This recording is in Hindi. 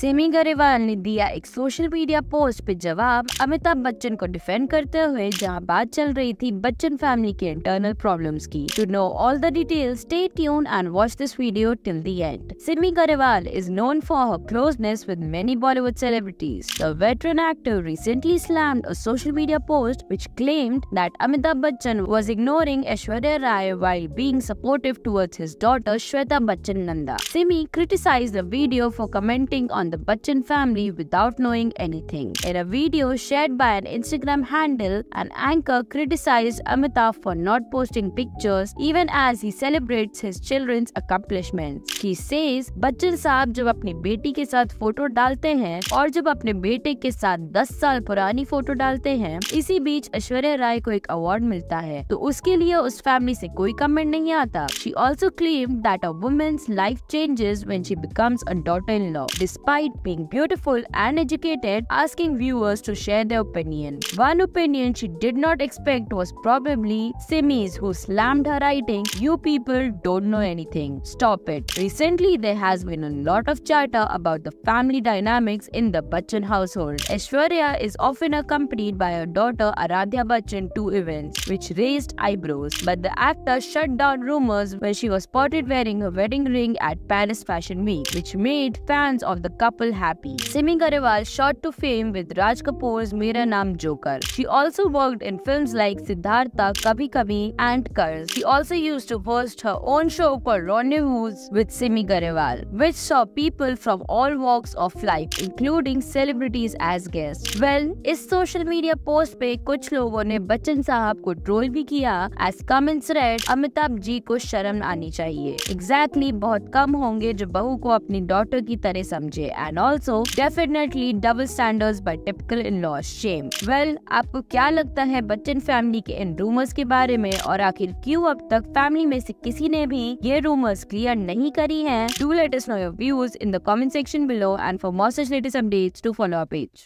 सिमी गरेवाल ने दिया एक सोशल मीडिया पोस्ट पे जवाब अमिताभ बच्चन को डिफेंड करते हुए जहां बात चल रही थी बच्चन फैमिली के इंटरनल प्रॉब्लम्स की to know all the details stay tuned and watch this video till the end Simi Garewal is known for her closeness with many Bollywood celebrities the veteran actor recently slammed a social media post which claimed that Amitabh Bachchan was ignoring Aishwarya Rai while being supportive towards his daughter Shweta Bachchan Nanda Simi criticise the video for commenting on the Bachchan family without knowing anything. In a video shared by an Instagram handle, an anchor criticized Amitabh for not posting pictures even as he celebrates his children's accomplishments. He says, "Bachchan saab jab apni beti ke saath photo dalte hain aur jab apne bete ke saath 10 saal purani photo dalte hain, isi beech Aishwarya Rai ko ek award milta hai, to uske liye us family se koi comment nahi aata." She also claimed that a woman's life changes when she becomes a daughter-in-law. Despite despite being beautiful and educated, asking viewers to share their opinion. One opinion she did not expect was probably Simis who slammed her writing, You people don't know anything. Stop it. Recently, there has been a lot of chatter about the family dynamics in the Bachchan household. Aishwarya is often accompanied by her daughter Aradhya Bachchan to events, which raised eyebrows. But the actor shut down rumors when she was spotted wearing her wedding ring at Paris Fashion Week, which made fans of the couple couple happy. Simi Garewal shot to fame with Raj Kapoor's Mera Naam Joker. She also worked in films like Siddhartha, Kabhi Kabhi and Karz. She also used to host her own show called Rendezvous with Simi Garewal, which saw people from all walks of life, including celebrities as guests. Well, इस सोशल मीडिया पोस्ट पे कुछ लोगों ने बच्चन साहब को ट्रोल भी किया as comments read Amitabh ji को शर्म आनी चाहिए एग्जैक्टली exactly, बहुत कम होंगे जो बहू को अपनी डॉटर की तरह समझे and also definitely double standard by typical in law shame well आपको क्या लगता है बच्चन फैमिली के इन रूमर्स के बारे में और आखिर क्यूँ अब तक फैमिली में से किसी ने भी ये रूमर्स क्लियर नहीं करी है to latest know your views in the comment section below and for most latest update to follow अपेज पेज